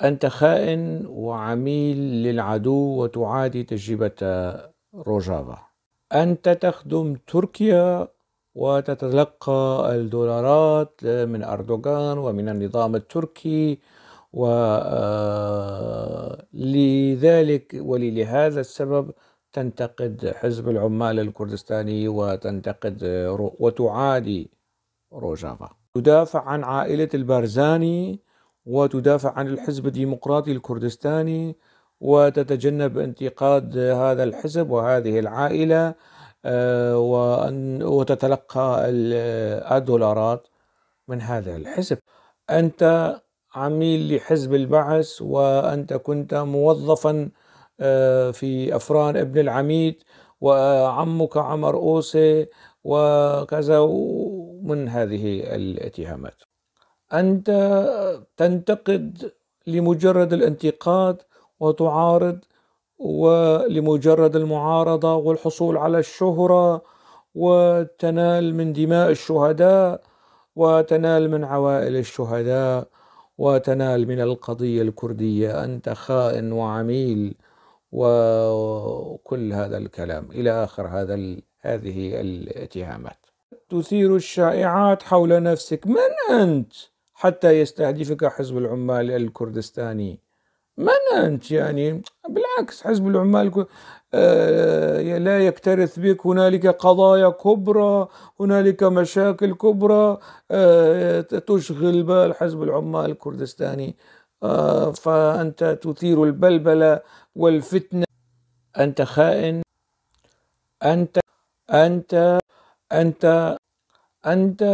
أنت خائن وعميل للعدو وتعادي تجربة روجافا أنت تخدم تركيا وتتلقى الدولارات من أردوغان ومن النظام التركي ولذلك آه، ولهذا السبب تنتقد حزب العمال الكردستاني وتنتقد وتعادي روجافا تدافع عن عائلة البارزاني وتدافع عن الحزب الديمقراطي الكردستاني وتتجنب انتقاد هذا الحزب وهذه العائله آه، وتتلقى الدولارات من هذا الحزب انت عميل لحزب البعث وانت كنت موظفا آه، في افران ابن العميد وعمك عمر اوسي وكذا من هذه الاتهامات أنت تنتقد لمجرد الانتقاد وتعارض ولمجرد المعارضة والحصول على الشهرة وتنال من دماء الشهداء وتنال من عوائل الشهداء وتنال من القضية الكردية أنت خائن وعميل وكل هذا الكلام إلى آخر هذا هذه الاتهامات تثير الشائعات حول نفسك من أنت؟ حتى يستهدفك حزب العمال الكردستاني من أنت يعني بالعكس حزب العمال آه، لا يكترث بك هنالك قضايا كبرى هنالك مشاكل كبرى آه، تشغل بال حزب العمال الكردستاني آه، فأنت تثير البلبلة والفتنة أنت خائن أنت أنت أنت أنت, أنت